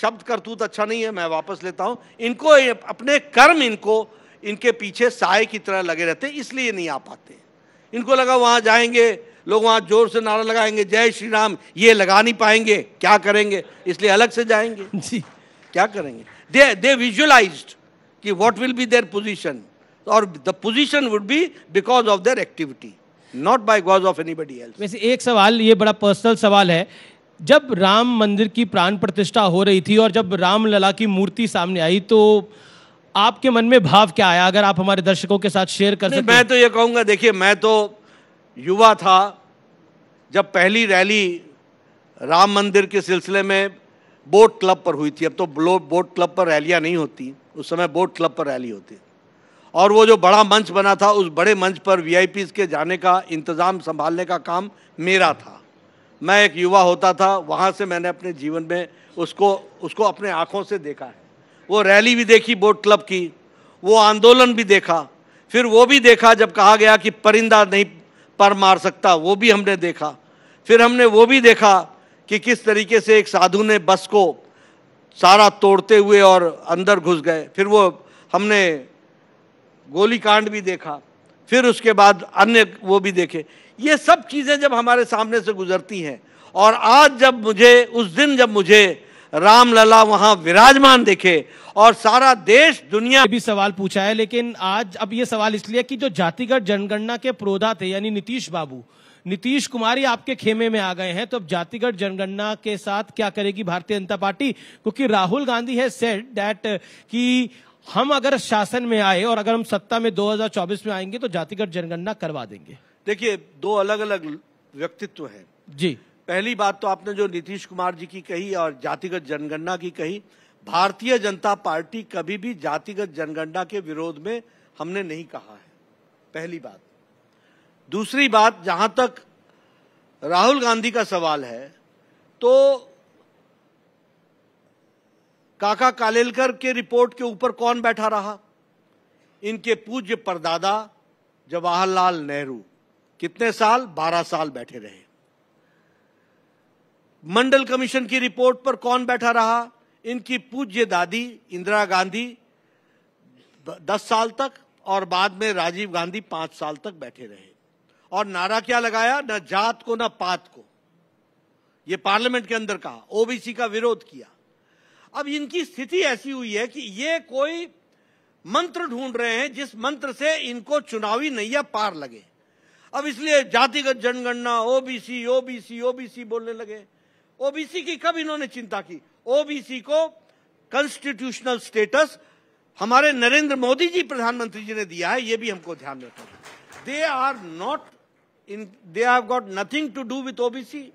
शब्द करतूत अच्छा नहीं है मैं वापस लेता हूँ इनको अपने कर्म इनको इनके पीछे साय की तरह लगे रहते हैं इसलिए नहीं आ पाते इनको लगा वहाँ जाएंगे लोग वहाँ जोर से नारा लगाएंगे जय श्री राम ये लगा नहीं पाएंगे क्या करेंगे इसलिए अलग से जाएंगे जी क्या करेंगे दे दे विजुअलाइज कि what will be their position और the position would be because of their activity not by cause of anybody else वैसे एक सवाल ये बड़ा पर्सनल सवाल है जब राम मंदिर की प्राण प्रतिष्ठा हो रही थी और जब राम लला की मूर्ति सामने आई तो आपके मन में भाव क्या आया अगर आप हमारे दर्शकों के साथ शेयर कर सकते मैं तो ये कहूंगा देखिए मैं तो युवा था जब पहली रैली राम मंदिर के सिलसिले में बोट क्लब पर हुई थी अब तो बोट क्लब पर रैलियाँ नहीं होती उस समय बोट क्लब पर रैली होती और वो जो बड़ा मंच बना था उस बड़े मंच पर वी के जाने का इंतज़ाम संभालने का काम मेरा था मैं एक युवा होता था वहाँ से मैंने अपने जीवन में उसको उसको अपने आँखों से देखा है वो रैली भी देखी बोट क्लब की वो आंदोलन भी देखा फिर वो भी देखा जब कहा गया कि परिंदा नहीं पर मार सकता वो भी हमने देखा फिर हमने वो भी देखा कि किस तरीके से एक साधु ने बस को सारा तोड़ते हुए और अंदर घुस गए फिर वो हमने गोली कांड भी देखा फिर उसके बाद अन्य वो भी देखे ये सब चीज़ें जब हमारे सामने से गुजरती हैं और आज जब मुझे उस दिन जब मुझे रामलला वहाँ विराजमान देखे और सारा देश दुनिया भी सवाल पूछा है लेकिन आज अब ये सवाल इसलिए कि जो जातिगत जनगणना के प्रोधा थे यानी नीतीश बाबू नीतीश कुमार ही आपके खेमे में आ गए हैं तो अब जातिगत जनगणना के साथ क्या करेगी भारतीय जनता पार्टी क्योंकि राहुल गांधी है सेड दैट कि हम अगर शासन में आए और अगर हम सत्ता में 2024 में आएंगे तो जातिगत जनगणना करवा देंगे देखिए दो अलग अलग व्यक्तित्व हैं जी पहली बात तो आपने जो नीतीश कुमार जी की कही और जातिगत जनगणना की कही भारतीय जनता पार्टी कभी भी जातिगत जनगणना के विरोध में हमने नहीं कहा है पहली बात दूसरी बात जहां तक राहुल गांधी का सवाल है तो काका कालेलकर के रिपोर्ट के ऊपर कौन बैठा रहा इनके पूज्य परदादा जवाहरलाल नेहरू कितने साल बारह साल बैठे रहे मंडल कमीशन की रिपोर्ट पर कौन बैठा रहा इनकी पूज्य दादी इंदिरा गांधी दस साल तक और बाद में राजीव गांधी पांच साल तक बैठे रहे और नारा क्या लगाया ना जात को ना पात को ये पार्लियामेंट के अंदर कहा ओबीसी का विरोध किया अब इनकी स्थिति ऐसी हुई है कि ये कोई मंत्र ढूंढ रहे हैं जिस मंत्र से इनको चुनावी नैया पार लगे अब इसलिए जातिगत जनगणना ओबीसी ओबीसी ओबीसी बोलने लगे ओबीसी की कब इन्होंने चिंता की ओबीसी को कॉन्स्टिट्यूशनल स्टेटस हमारे नरेंद्र मोदी जी प्रधानमंत्री जी ने दिया है ये भी हमको ध्यान रखना they are not in they have got nothing to do with OBC.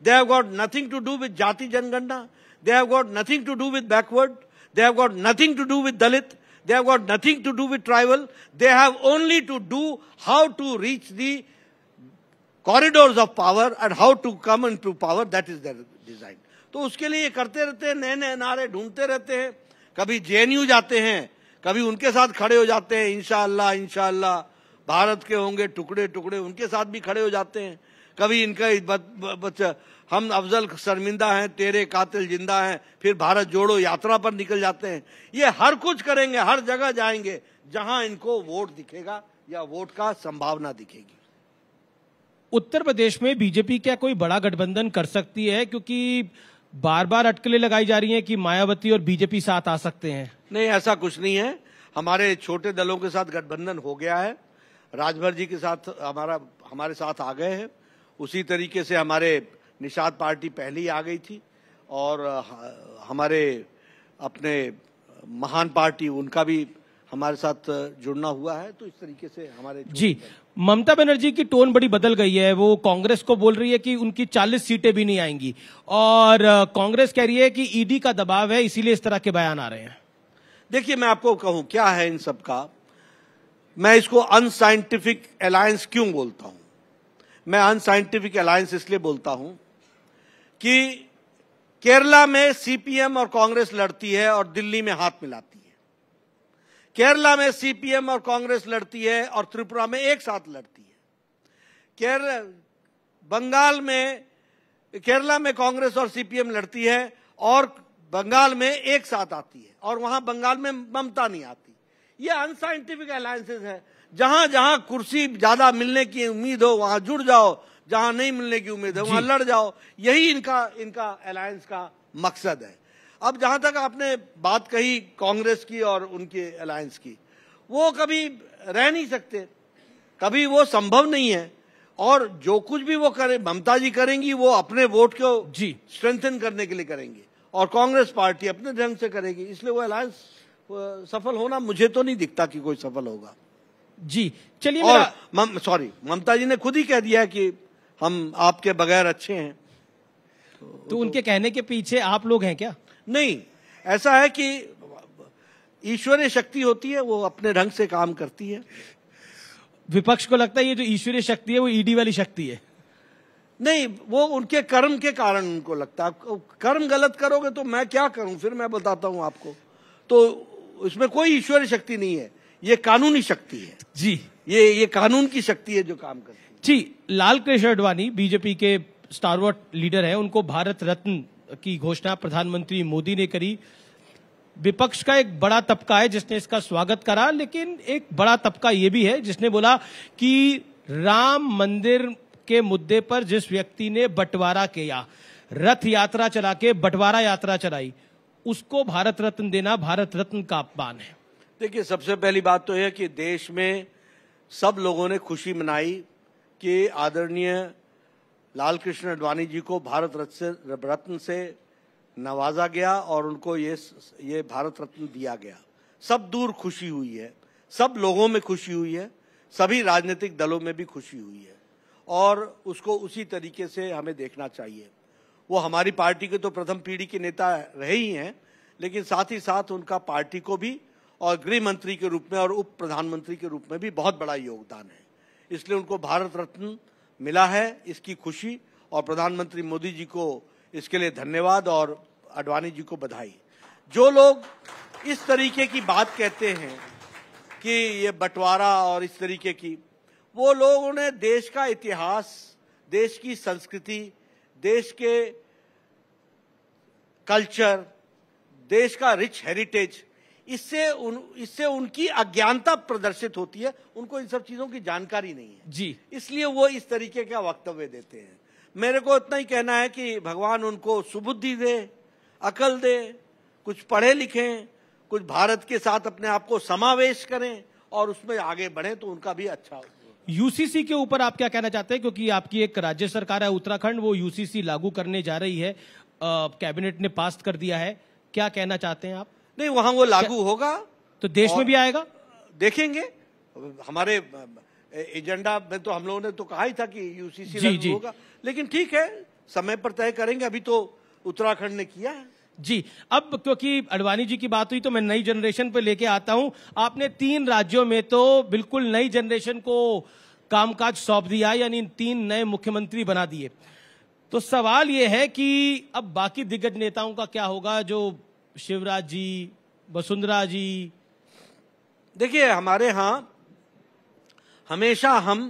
They have got nothing to do with Jati janganna They have got nothing to do with backward. They have got nothing to do with Dalit. They have got nothing to do with tribal. They have only to do how to reach the corridors of power and how to come into power. That is their design. तो उसके लिए karte rehte hain naye naye nare dhoondte rehte hain kabhi jnu jate hain kabhi unke sath khade ho jate hain इनशाला इनशाला भारत के होंगे टुकड़े टुकड़े उनके साथ भी खड़े हो जाते हैं कभी इनका बच्चा हम अफजल शर्मिंदा हैं तेरे कातिल जिंदा हैं फिर भारत जोड़ो यात्रा पर निकल जाते हैं ये हर कुछ करेंगे हर जगह जाएंगे जहां इनको वोट दिखेगा या वोट का संभावना दिखेगी उत्तर प्रदेश में बीजेपी क्या कोई बड़ा गठबंधन कर सकती है क्योंकि बार बार अटकलें लगाई जा रही हैं कि मायावती और बीजेपी साथ आ सकते हैं नहीं ऐसा कुछ नहीं है हमारे छोटे दलों के साथ गठबंधन हो गया है राजभर जी के साथ हमारा हमारे साथ आ गए हैं उसी तरीके से हमारे निषाद पार्टी पहले ही आ गई थी और हमारे अपने महान पार्टी उनका भी हमारे साथ जुड़ना हुआ है तो इस तरीके से हमारे जी ममता बनर्जी की टोन बड़ी बदल गई है वो कांग्रेस को बोल रही है कि उनकी 40 सीटें भी नहीं आएंगी और कांग्रेस कह रही है कि ईडी का दबाव है इसीलिए इस तरह के बयान आ रहे हैं देखिए मैं आपको कहूं क्या है इन सबका मैं इसको अनसाइंटिफिक अलायंस क्यों बोलता हूं मैं अनसाइंटिफिक अलायंस इसलिए बोलता हूं कि केरला में सीपीएम और कांग्रेस लड़ती है और दिल्ली में हाथ मिलाती है केरला में सीपीएम और कांग्रेस लड़ती है और त्रिपुरा में एक साथ लड़ती है केरला बंगाल में केरला में कांग्रेस और सीपीएम लड़ती है और बंगाल में एक साथ आती है और वहां बंगाल में ममता नहीं आती ये अनसाइंटिफिक अलायसेज है जहां जहां कुर्सी ज्यादा मिलने की उम्मीद हो वहां जुड़ जाओ जहां नहीं मिलने की उम्मीद है वहां लड़ जाओ यही इनका इनका अलायंस का मकसद है अब जहां तक आपने बात कही कांग्रेस की और उनके अलायंस की वो कभी रह नहीं सकते कभी वो संभव नहीं है और जो कुछ भी वो करे ममता जी करेंगी वो अपने वोट को जी स्ट्रेंथन करने के लिए करेंगे और कांग्रेस पार्टी अपने ढंग से करेगी इसलिए वो अलायंस सफल होना मुझे तो नहीं दिखता कि कोई सफल होगा जी चलिए और सॉरी ममता जी ने खुद ही कह दिया कि हम आपके बगैर अच्छे हैं तो, तो उनके तो, कहने के पीछे आप लोग हैं क्या नहीं ऐसा है कि ईश्वरीय शक्ति होती है वो अपने ढंग से काम करती है विपक्ष को लगता है ये जो ईश्वरीय शक्ति है वो ईडी वाली शक्ति है नहीं वो उनके कर्म के कारण उनको लगता है कर्म गलत करोगे तो मैं क्या करूं फिर मैं बताता हूं आपको तो उसमें कोई ईश्वरीय शक्ति नहीं है ये कानूनी शक्ति है जी ये ये कानून की शक्ति है जो काम कर जी लाल कृष्ण अडवाणी बीजेपी के स्टारवॉट लीडर है उनको भारत रत्न की घोषणा प्रधानमंत्री मोदी ने करी विपक्ष का एक बड़ा तबका है जिसने इसका स्वागत करा लेकिन एक बड़ा तबका यह भी है जिसने बोला कि राम मंदिर के मुद्दे पर जिस व्यक्ति ने बंटवारा किया रथ यात्रा चला के बंटवारा यात्रा चलाई उसको भारत रत्न देना भारत रत्न का अपमान है देखिए सबसे पहली बात तो यह कि देश में सब लोगों ने खुशी मनाई कि आदरणीय लाल कृष्ण अडवाणी जी को भारत रत्न से रत्न से नवाजा गया और उनको ये ये भारत रत्न दिया गया सब दूर खुशी हुई है सब लोगों में खुशी हुई है सभी राजनीतिक दलों में भी खुशी हुई है और उसको उसी तरीके से हमें देखना चाहिए वो हमारी पार्टी के तो प्रथम पीढ़ी के नेता रहे ही हैं लेकिन साथ ही साथ उनका पार्टी को भी और गृह मंत्री के रूप में और उप प्रधानमंत्री के रूप में भी बहुत बड़ा योगदान है इसलिए उनको भारत रत्न मिला है इसकी खुशी और प्रधानमंत्री मोदी जी को इसके लिए धन्यवाद और अडवाणी जी को बधाई जो लोग इस तरीके की बात कहते हैं कि ये बंटवारा और इस तरीके की वो लोगों ने देश का इतिहास देश की संस्कृति देश के कल्चर देश का रिच हेरिटेज इससे उन इससे उनकी अज्ञानता प्रदर्शित होती है उनको इन सब चीजों की जानकारी नहीं है जी इसलिए वो इस तरीके का वक्तव्य देते हैं मेरे को इतना ही कहना है कि भगवान उनको सुबुद्धि दे अकल दे कुछ पढ़े लिखे कुछ भारत के साथ अपने आप को समावेश करें और उसमें आगे बढ़े तो उनका भी अच्छा यूसीसी के ऊपर आप क्या कहना चाहते हैं क्योंकि आपकी एक राज्य सरकार है उत्तराखंड वो यूसीसी लागू करने जा रही है कैबिनेट ने पास कर दिया है क्या कहना चाहते हैं आप नहीं वहां वो लागू होगा तो देश में भी आएगा देखेंगे हमारे एजेंडा में तो हम लोगों ने तो कहा ही था कि यूसीसी जी, जी. होगा लेकिन ठीक है समय पर तय करेंगे अभी तो उत्तराखंड ने किया है जी अब क्योंकि अडवाणी जी की बात हुई तो मैं नई जनरेशन पर लेके आता हूं आपने तीन राज्यों में तो बिल्कुल नई जनरेशन को कामकाज सौंप दिया यानी तीन नए मुख्यमंत्री बना दिए तो सवाल यह है कि अब बाकी दिग्गज नेताओं का क्या होगा जो शिवराज जी वसुंधरा जी देखिए हमारे यहां हमेशा हम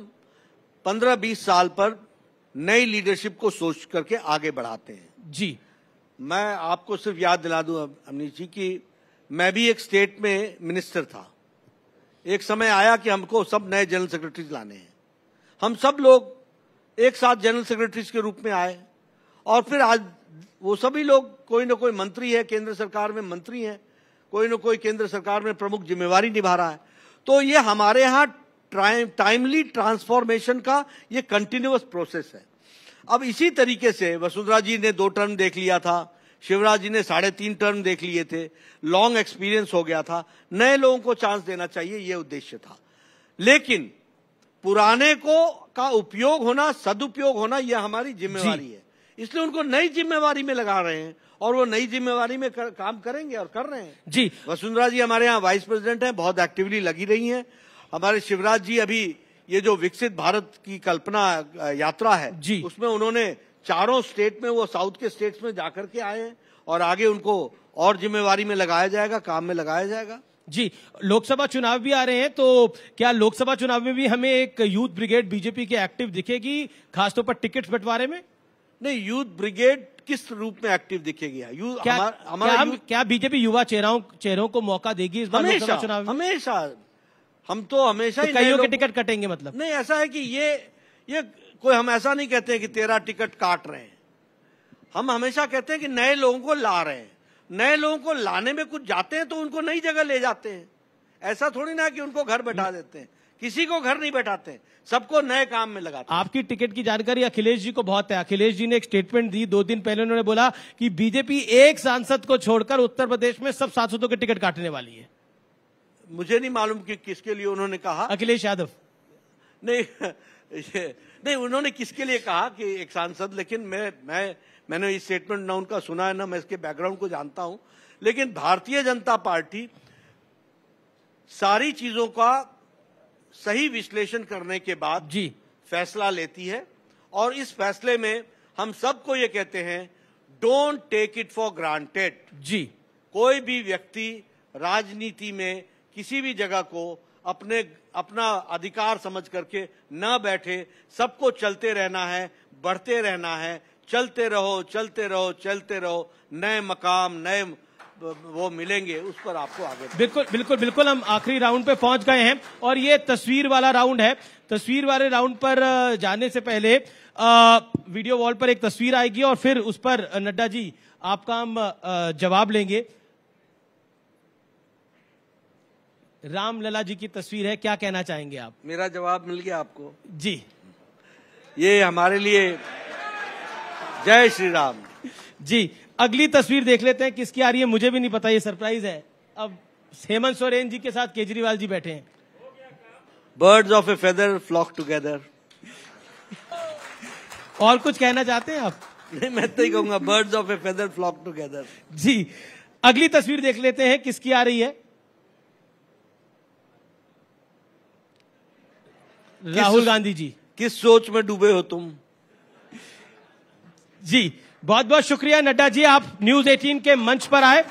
15-20 साल पर नई लीडरशिप को सोच करके आगे बढ़ाते हैं जी मैं आपको सिर्फ याद दिला दूं अमनीश जी कि मैं भी एक स्टेट में मिनिस्टर था एक समय आया कि हमको सब नए जनरल सेक्रेटरीज लाने हैं हम सब लोग एक साथ जनरल सेक्रेटरीज के रूप में आए और फिर आज वो सभी लोग कोई ना कोई मंत्री है केंद्र सरकार में मंत्री हैं कोई ना कोई केंद्र सरकार में प्रमुख जिम्मेवारी निभा रहा है तो ये हमारे यहाँ टाइमली ट्रांसफॉर्मेशन का ये कंटिन्यूस प्रोसेस है अब इसी तरीके से वसुंधरा जी ने दो टर्म देख लिया था शिवराज जी ने साढ़े तीन टर्म देख लिए थे लॉन्ग एक्सपीरियंस हो गया था नए लोगों को चांस देना चाहिए ये उद्देश्य था लेकिन पुराने को का उपयोग होना सदुपयोग होना यह हमारी जिम्मेवारी है इसलिए उनको नई जिम्मेवारी में लगा रहे हैं और वो नई जिम्मेवारी में कर, काम करेंगे और कर रहे हैं जी वसुंधरा जी हमारे यहाँ वाइस प्रेसिडेंट हैं बहुत एक्टिवली लगी रही हैं हमारे शिवराज जी अभी ये जो विकसित भारत की कल्पना यात्रा है जी उसमें उन्होंने चारों स्टेट में वो साउथ के स्टेट्स में जाकर के आए हैं और आगे उनको और जिम्मेवारी में लगाया जाएगा काम में लगाया जाएगा जी लोकसभा चुनाव भी आ रहे हैं तो क्या लोकसभा चुनाव में भी हमें एक यूथ ब्रिगेड बीजेपी के एक्टिव दिखेगी खासतौर पर टिकट बंटवारे में नहीं यूथ ब्रिगेड किस रूप में एक्टिव दिखेगी क्या, हमार, क्या, क्या बीजेपी युवा चेहराओं चेहरों को मौका देगी इस बार लोकसभा चुनाव में हमेशा हम तो हमेशा तो कईयों के टिकट कटेंगे मतलब नहीं ऐसा है कि ये ये कोई हम ऐसा नहीं कहते कि तेरा टिकट काट रहे हैं हम हमेशा कहते हैं कि नए लोगों को ला रहे हैं नए लोगों को लाने में कुछ जाते हैं तो उनको नई जगह ले जाते हैं ऐसा थोड़ी ना कि उनको घर बैठा देते हैं किसी को घर नहीं बैठाते सबको नए काम में लगाते आपकी टिकट की जानकारी अखिलेश जी को बहुत है अखिलेश जी ने एक स्टेटमेंट दी दो दिन पहले उन्होंने बोला कि बीजेपी एक सांसद को छोड़कर उत्तर प्रदेश में सब सांसदों की टिकट काटने वाली है मुझे नहीं मालूम कि किसके लिए उन्होंने कहा अखिलेश यादव नहीं नहीं उन्होंने किसके लिए कहा कि एक सांसद लेकिन मैं मैं मैंने ये स्टेटमेंट ना उनका सुना है ना मैं इसके बैकग्राउंड को जानता हूं लेकिन भारतीय जनता पार्टी सारी चीजों का सही विश्लेषण करने के बाद जी फैसला लेती है और इस फैसले में हम सबको ये कहते हैं don't take it for granted जी कोई भी व्यक्ति राजनीति में किसी भी जगह को अपने अपना अधिकार समझ करके न बैठे सबको चलते रहना है बढ़ते रहना है चलते रहो चलते रहो चलते रहो नए मकाम नए वो मिलेंगे उस पर आपको आगे बिल्कुल बिल्कुल बिल्कुल हम आखिरी राउंड पे पहुंच गए हैं और ये तस्वीर वाला राउंड है तस्वीर वाले राउंड पर जाने से पहले आ, वीडियो वॉल पर एक तस्वीर आएगी और फिर उस पर नड्डा जी आपका हम जवाब लेंगे राम लला जी की तस्वीर है क्या कहना चाहेंगे आप मेरा जवाब मिल गया आपको जी ये हमारे लिए जय श्री राम जी अगली तस्वीर देख लेते हैं किसकी आ रही है मुझे भी नहीं पता ये सरप्राइज है अब हेमंत सोरेन जी के साथ केजरीवाल जी बैठे हैं birds of a feather flock together और कुछ कहना चाहते हैं आप नहीं मैं तो ही कहूंगा birds of a feather flock together जी अगली तस्वीर देख लेते हैं किसकी आ रही है राहुल गांधी जी किस सोच में डूबे हो तुम जी बहुत बहुत शुक्रिया नड्डा जी आप न्यूज 18 के मंच पर आए